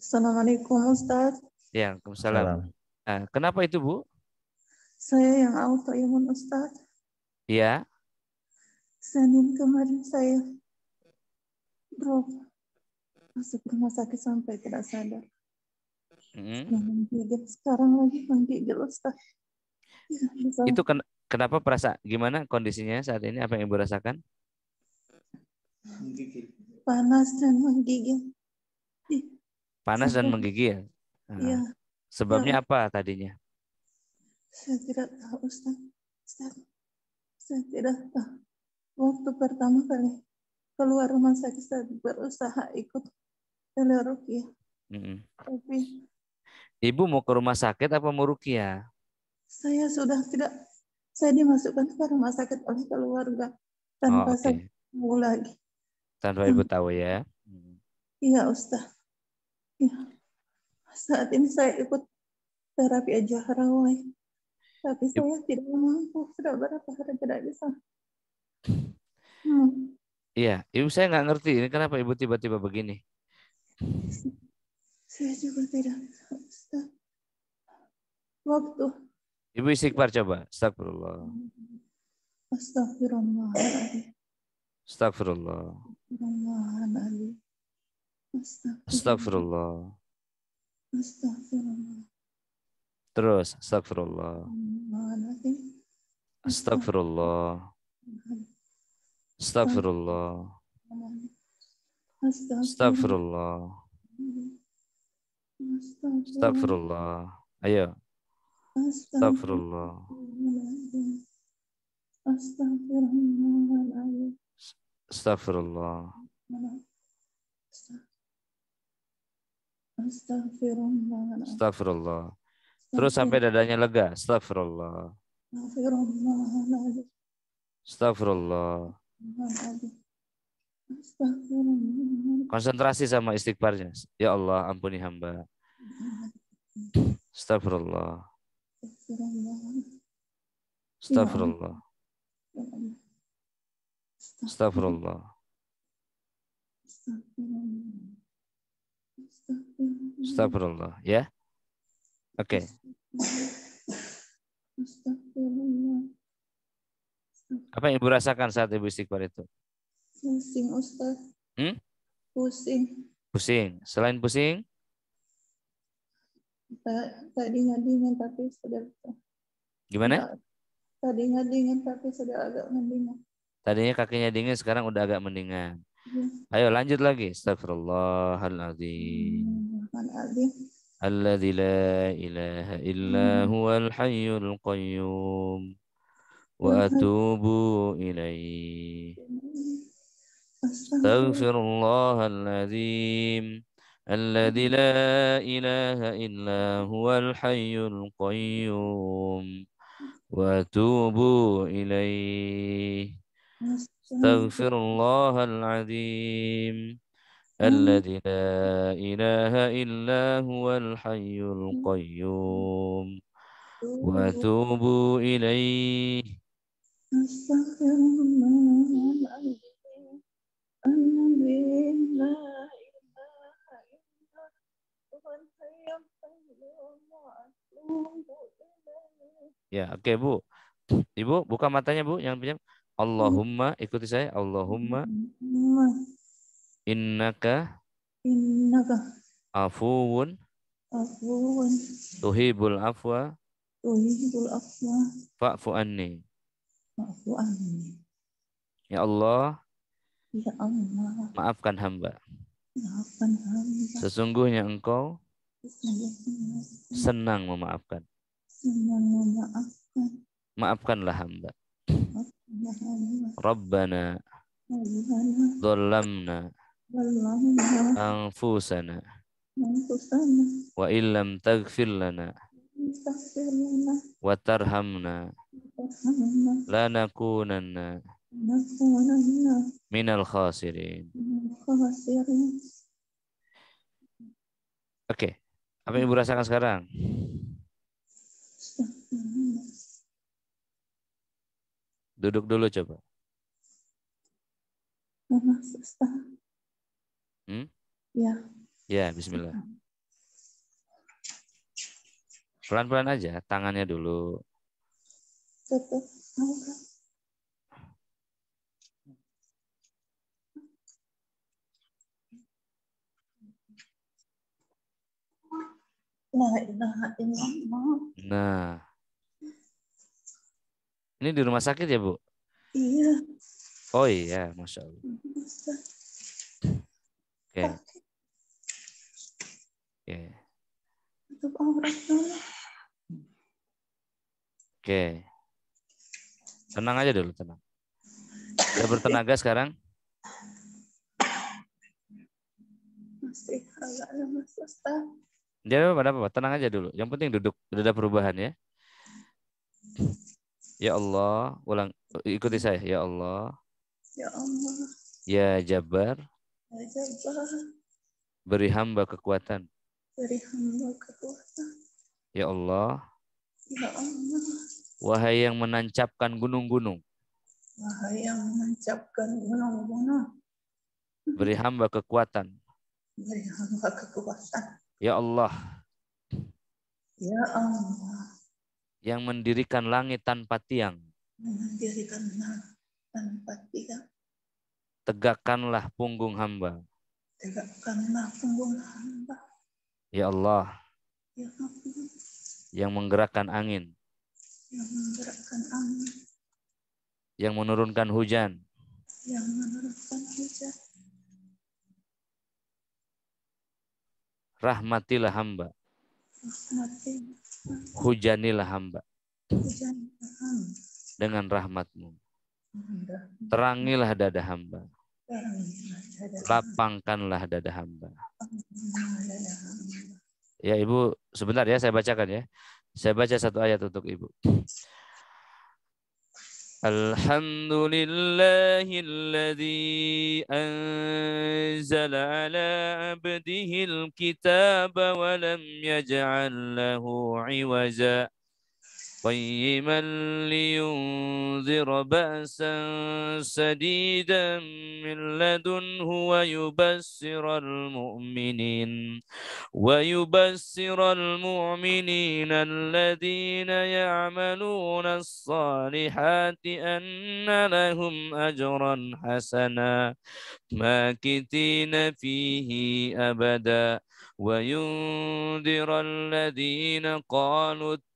Assalamualaikum Ustaz. Ya, Waalaikumsalam. Nah, kenapa itu Bu? Saya yang autoimun Ustaz. Iya. Senin kemarin saya drop masuk rumah sakit sampai tidak sadar. Hmm. Sekarang lagi menggigil Ustaz. Ya, itu ken kenapa perasa gimana kondisinya saat ini apa yang ibu rasakan? Panas dan menggigil. Panas dan menggigil. ya. Sebabnya apa tadinya? Saya tidak tahu Ustaz. Saya, saya tidak tahu. Waktu pertama kali keluar rumah sakit saya berusaha ikut telerukia. Mm -hmm. Tapi Ibu mau ke rumah sakit apa mau rukia? Saya sudah tidak saya dimasukkan ke rumah sakit oleh keluarga tanpa oh, okay. saya tahu lagi. Tanpa Ibu mm. tahu ya? Mm. Iya, Ustaz. Ya. Saat ini saya ikut terapi aja harawai. Tapi yep. saya tidak mampu. Sudah berapa hari tidak bisa. Hmm. Iya, Hmm. ibu saya nggak ngerti ini kenapa ibu tiba-tiba begini. Saya juga tidak bisa. Waktu. Ibu istighfar coba. Astagfirullah. Astagfirullah. Astagfirullah. Astagfirullah. Astagfirullah. Astagfirullah. Terus, astagfirullah. Astagfirullah. Astagfirullah. Astagfirullah. Astagfirullah. Ayo. Astagfirullah. Astagfirullah. Astagfirullah. Astagfirullah. Astagfirullah. Terus sampai dadanya lega. Astagfirullah. Astagfirullah. Konsentrasi sama istighfarnya. Ya Allah, ampuni hamba. Astagfirullah. Astagfirullah. Ya Astagfirullah. Astagfirullah. Astagfirullah, ya. Oke. Okay. Apa yang Ibu rasakan saat Ibu istighfar itu? Pusing, Ustaz. Hmm? Pusing. Pusing. Selain pusing? Tadi dingin tapi sudah. Gimana? Tadi dingin tapi sudah agak mendingan. Tadinya kakinya dingin, sekarang udah agak mendingan. Ayo lanjut lagi. Astagfirullahaladzim. Alladzi la ilaha illa huwal hayyul qayyum. Wa atubu ilaih. Astagfirullahal azim. الذي لا إله إلا هو الحي القيوم وأتوب إليه أستغفر الله العظيم الذي لا إله إلا هو الحي القيوم وأتوب إليه أستغفر الله العظيم الذي لا إله إلا هو الحي القيوم وأتوب إليه Ya, oke okay, Bu. Ibu, buka matanya Bu yang pinjam. Hmm. Allahumma ikuti saya Allahumma innaka innaka afuwun afuwun tuhibul afwa tuhibul afwa fa'fu anni fa'fu anni ya Allah ya Allah maafkan hamba maafkan hamba sesungguhnya engkau senang memaafkan senang memaafkan maafkanlah hamba ربنا ظلمنا أنفسنا وإن لم تغفر لنا وترحمنا لنكونن من الخاسرين Oke, okay. apa yang ibu rasakan sekarang? Duduk dulu coba. Hmm? Ya. Ya, bismillah. Pelan-pelan aja, tangannya dulu. Nah, nah, nah. nah. Ini di rumah sakit ya, Bu? Iya. Oh iya, Masya Allah. Oke. Oke. Oke. Tenang aja dulu, tenang. Sudah bertenaga sekarang? Masih agak lemas, Ustaz. Jangan apa-apa, tenang aja dulu. Yang penting duduk, sudah ada perubahan ya. Ya Allah, ulang ikuti hmm. saya. Ya Allah. Ya Allah. Ya Jabbar. Ya Jabbar. Beri hamba kekuatan. Beri hamba kekuatan. Ya Allah. Ya Allah. Wahai yang menancapkan gunung-gunung. Wahai yang menancapkan gunung-gunung. Beri hamba kekuatan. Beri hamba kekuatan. Ya Allah. Ya Allah yang mendirikan langit tanpa tiang. Mendirikan langit tanpa tiang. Tegakkanlah punggung hamba. Tegakkanlah punggung hamba. Ya Allah. Ya Allah. Yang menggerakkan angin. Yang menggerakkan angin. Yang menurunkan hujan. Yang menurunkan hujan. Rahmatilah hamba. Rahmatilah hujanilah hamba dengan rahmatmu. Terangilah dada hamba. Lapangkanlah dada hamba. Ya Ibu, sebentar ya saya bacakan ya. Saya baca satu ayat untuk Ibu. الحمد لله الذي أنزل على عبده الكتاب ولم يجعل له عوجاً قيما لينذر بأسا سديدا من لدنه ويبسر المؤمنين ويبسر المؤمنين الذين يعملون الصالحات أن لهم أجرا حسنا ماكثين فيه أبدا وينذر الذين قالوا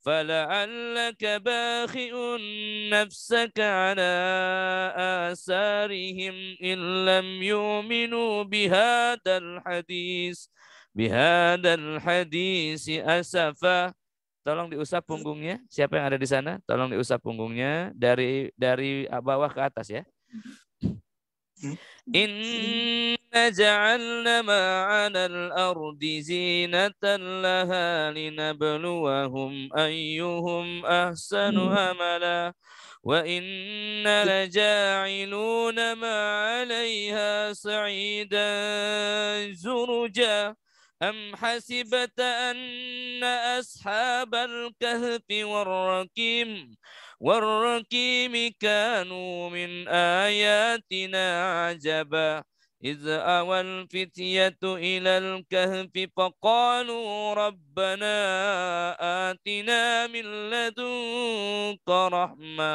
فلعلك باخئ نفسك على آثارهم إن لم يؤمنوا بهذا الحديث بهذا الحديث أسفا Tolong diusap punggungnya. Siapa yang ada di sana? Tolong diusap punggungnya dari dari bawah ke atas ya. Hmm. In جعلنا ما على الأرض زينة لها لنبلوهم أيهم أحسن أملا وإن لجاعلون ما عليها صعيدا زرجا أم حسبت أن أصحاب الكهف والركيم والركيم كانوا من آياتنا عجبا إذ أوى الفتية إلى الكهف فقالوا ربنا آتنا من لدنك رحمة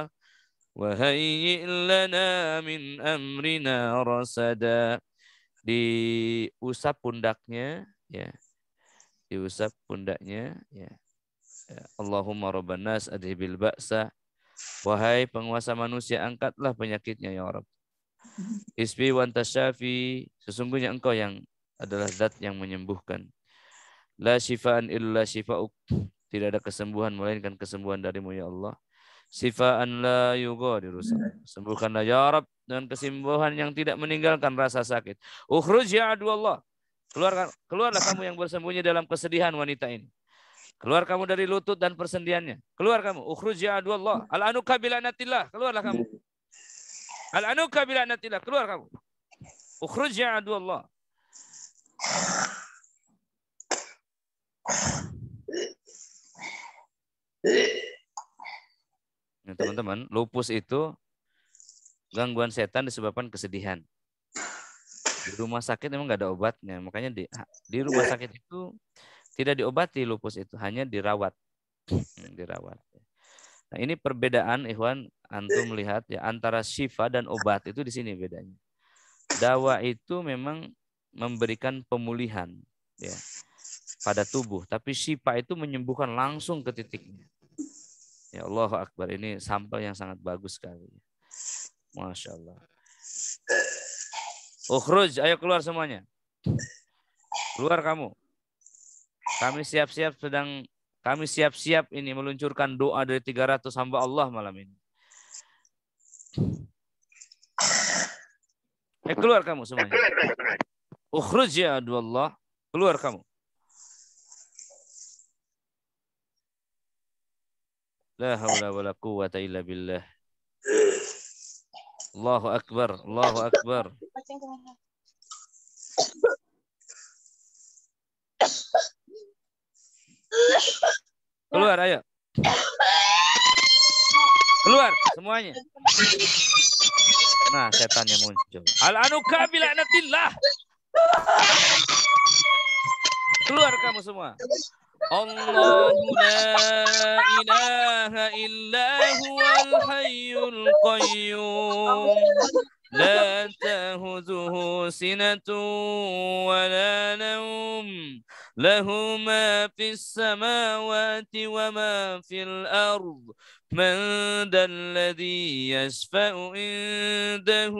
وهيئ لنا من أمرنا رسدا diusap pundaknya ya diusap pundaknya ya. ya Allahumma rabban nas adhibil ba'sa wahai penguasa manusia angkatlah penyakitnya ya rab Isbi wa anta sesungguhnya engkau yang adalah zat yang menyembuhkan. La shifaan illa shifa'uk. Tidak ada kesembuhan melainkan kesembuhan darimu ya Allah. Sifaan la yughadiru Sembuhkanlah ya Rabb dengan kesembuhan yang tidak meninggalkan rasa sakit. Ukhruj ya adu Allah. Keluarkan keluarlah kamu yang bersembunyi dalam kesedihan wanita ini. Keluar kamu dari lutut dan persendiannya. Keluar kamu. Ukhruj ya adu Allah. Al anuka bilanatillah. Keluarlah kamu. Al-anuka bila natillah. Keluar kamu. Ukhruj ya adu Allah. Nah, teman-teman, lupus itu gangguan setan disebabkan kesedihan. Di rumah sakit memang nggak ada obatnya, makanya di di rumah sakit itu tidak diobati lupus itu, hanya dirawat, hmm, dirawat. Nah, ini perbedaan Ikhwan antum melihat ya antara syifa dan obat itu di sini bedanya. Dawa itu memang memberikan pemulihan ya pada tubuh, tapi syifa itu menyembuhkan langsung ke titiknya. Ya Allah Akbar, ini sampel yang sangat bagus sekali. Masya Allah. Ukhruj, ayo keluar semuanya. Keluar kamu. Kami siap-siap sedang kami siap-siap ini meluncurkan doa dari 300 hamba Allah malam ini. Eh, keluar kamu semuanya. Ukhruj ya Allah. Keluar kamu. La hawla wa la quwata illa billah. Allahu Akbar. Allahu Akbar. Keluar, ayo. Keluar semuanya. Nah, setannya muncul. Al-anuka bila'natillah. Keluar kamu semua. Allahu la ilaha illa huwal hayyul qayyum. La لا sinatun wa la nawm له ما في السماوات وما في الأرض من ذا الذي يشفع عنده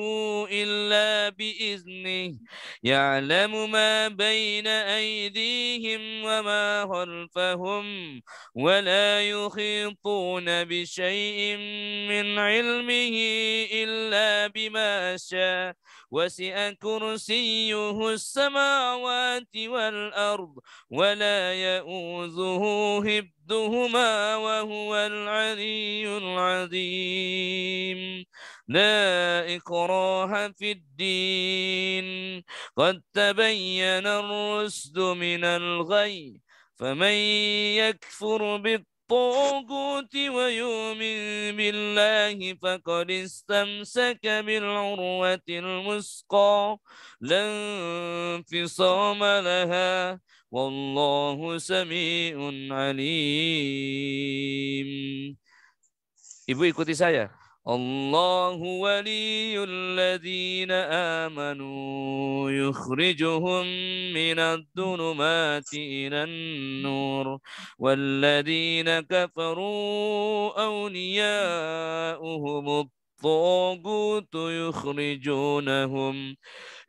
إلا بإذنه يعلم ما بين أيديهم وما خلفهم ولا يخيطون بشيء من علمه إلا بما شاء وسع كرسيه السماوات والأرض ولا يؤوزه هب جدهما وهو العلي العظيم لا إكراه في الدين قد تبين الرشد من الغي فمن يكفر بالطاغوت ويؤمن بالله فقد استمسك بالعروة المسقى لا انفصام لها Wallahu sami'un alim. Ibu ikuti saya. Allahu waliyul ladzina amanu yukhrijuhum minad dhulumati ilan nur wal ladzina kafaru awliya'uhum الطاغوت يخرجونهم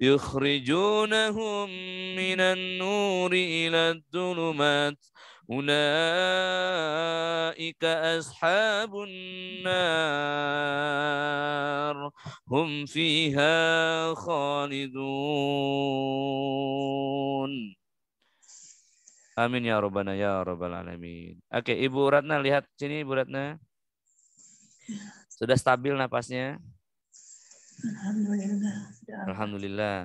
يخرجونهم من النور إلى الظلمات أولئك أصحاب النار هم فيها خالدون Amin ya robbana ya robbal alamin. Oke, Ibu Ratna lihat sini Ibu Ratna. Sudah stabil napasnya? Alhamdulillah. Alhamdulillah.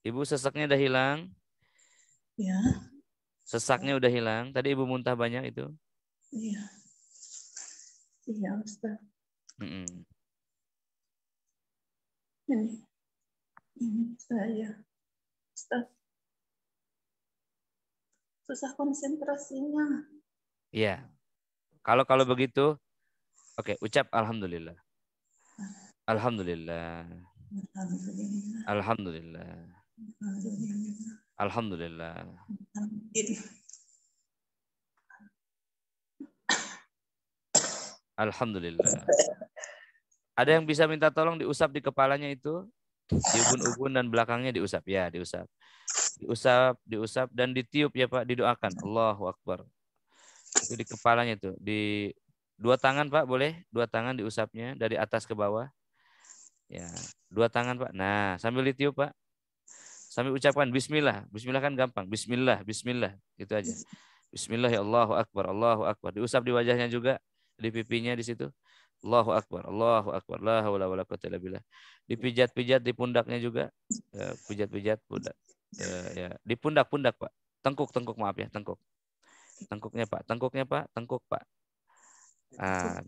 Ibu seseknya udah hilang? Ya. Sesaknya udah hilang. Tadi ibu muntah banyak itu? Iya. Iya, Ustaz. Mm -mm. Ini, ini saya, Ustaz. Susah konsentrasinya. Iya. Kalau kalau begitu, Oke, okay, ucap alhamdulillah. Alhamdulillah. Alhamdulillah. Alhamdulillah. Alhamdulillah. Alhamdulillah. Ada yang bisa minta tolong diusap di kepalanya itu? ubun ubun dan belakangnya diusap. Ya, diusap. Diusap, diusap dan ditiup ya Pak, didoakan. Allahu Akbar. Itu di kepalanya itu, di Dua tangan Pak boleh? Dua tangan diusapnya dari atas ke bawah. Ya, dua tangan Pak. Nah, sambil ditiup Pak. Sambil ucapkan bismillah. Bismillah kan gampang. Bismillah, bismillah. gitu aja. Bismillah ya Allahu Akbar, Allahu Akbar. Diusap di wajahnya juga, di pipinya di situ. Allahu Akbar, Allahu Akbar, la haula wala quwata illa billah. Dipijat-pijat di pundaknya juga, ya, pijat-pijat pundak. Ya, ya, di pundak-pundak Pak. Tengkuk-tengkuk maaf ya, tengkuk. Tengkuknya Pak, tengkuknya Pak, tengkuk Pak. Ah,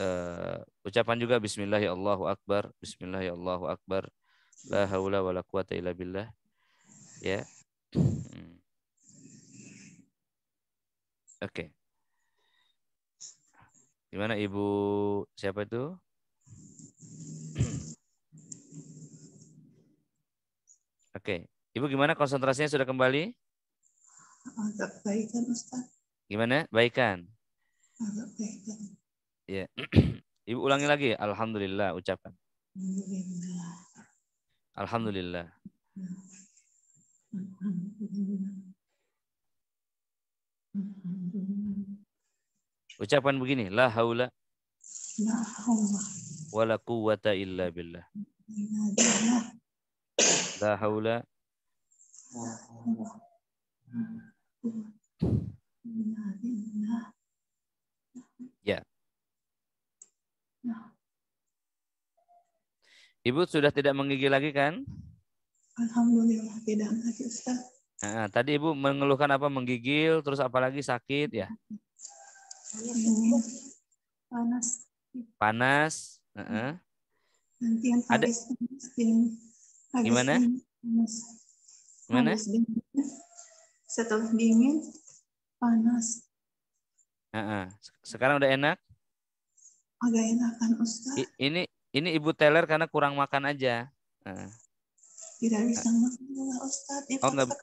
uh, ucapan juga bismillah ya Allahu akbar, bismillah ya Allahu akbar. La haula wala quwata illa billah. Ya. Hmm. Oke. Okay. Gimana Ibu siapa itu? Oke. Okay. Ibu gimana konsentrasinya sudah kembali? Agak baikan Ustaz. Gimana? Baikan. Iya. Ibu ulangi lagi. Alhamdulillah ucapan. Alhamdulillah. Alhamdulillah. Ucapan begini, la haula la haula wala quwwata illa billah. La haula la haula Ibu sudah tidak menggigil lagi kan? Alhamdulillah tidak lagi Ustaz. Nah, tadi Ibu mengeluhkan apa menggigil terus apalagi sakit ya? Hmm. Panas. Panas. Uh -huh. Nanti yang ada habis gimana? Panas. Gimana? Habis dingin. Setelah dingin panas. Uh -huh. Sekarang udah enak? Agak enakan Ustaz. I ini ini Ibu Teller karena kurang makan aja. Nah. Tidak bisa makan, Ustaz. Ya, oh, enggak.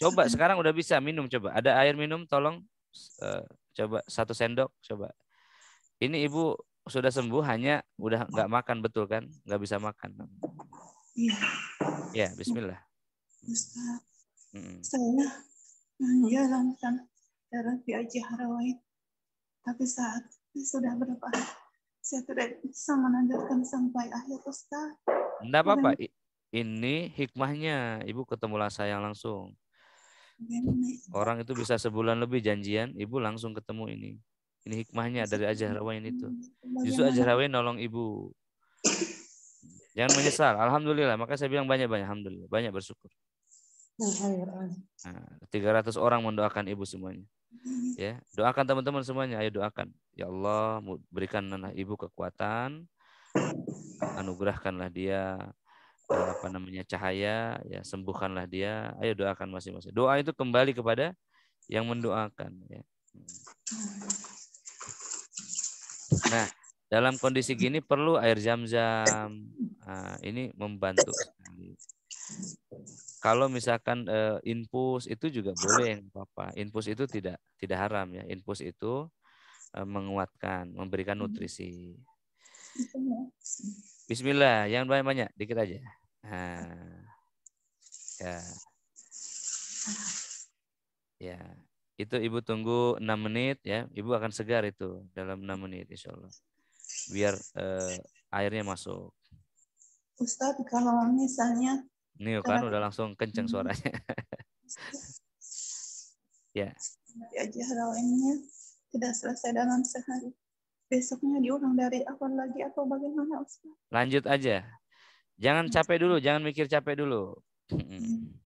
Coba sekarang udah bisa minum coba. Ada air minum tolong eh, coba satu sendok coba. Ini Ibu sudah sembuh hanya udah nggak makan betul kan? Nggak bisa makan. Iya. Ya, bismillah. Ustaz. Hmm. Saya menjalankan terapi aji harawain. Tapi saat sudah berapa hari saya tidak bisa melanjutkan sampai akhir Ustaz. Tidak apa-apa. Ini hikmahnya. Ibu ketemulah saya langsung. Orang itu bisa sebulan lebih janjian, ibu langsung ketemu ini. Ini hikmahnya dari Ajahrawain itu. Hmm, Justru Ajahrawain nolong ibu. Jangan menyesal. Alhamdulillah. Maka saya bilang banyak-banyak. Alhamdulillah. Banyak bersyukur. Nah, 300 orang mendoakan ibu semuanya. Ya, doakan teman-teman semuanya, ayo doakan. Ya Allah, berikan anak ibu kekuatan, anugerahkanlah dia eh, apa namanya cahaya, ya sembuhkanlah dia. Ayo doakan masing-masing. Doa itu kembali kepada yang mendoakan. Ya. Nah, dalam kondisi gini perlu air zam-zam. Nah, ini membantu kalau misalkan uh, infus itu juga boleh yang apa infus itu tidak tidak haram ya infus itu uh, menguatkan memberikan hmm. nutrisi Bismillah yang banyak banyak dikit aja nah, ya ya itu ibu tunggu enam menit ya ibu akan segar itu dalam enam menit insya Allah biar uh, airnya masuk Ustadz kalau misalnya Nih iya kan, kan udah langsung kenceng hmm. suaranya. ya. Aja lainnya tidak selesai dalam sehari. Besoknya diulang dari awal lagi atau bagaimana Ustaz? Lanjut aja. Jangan hmm. capek dulu, jangan mikir capek dulu. Hmm.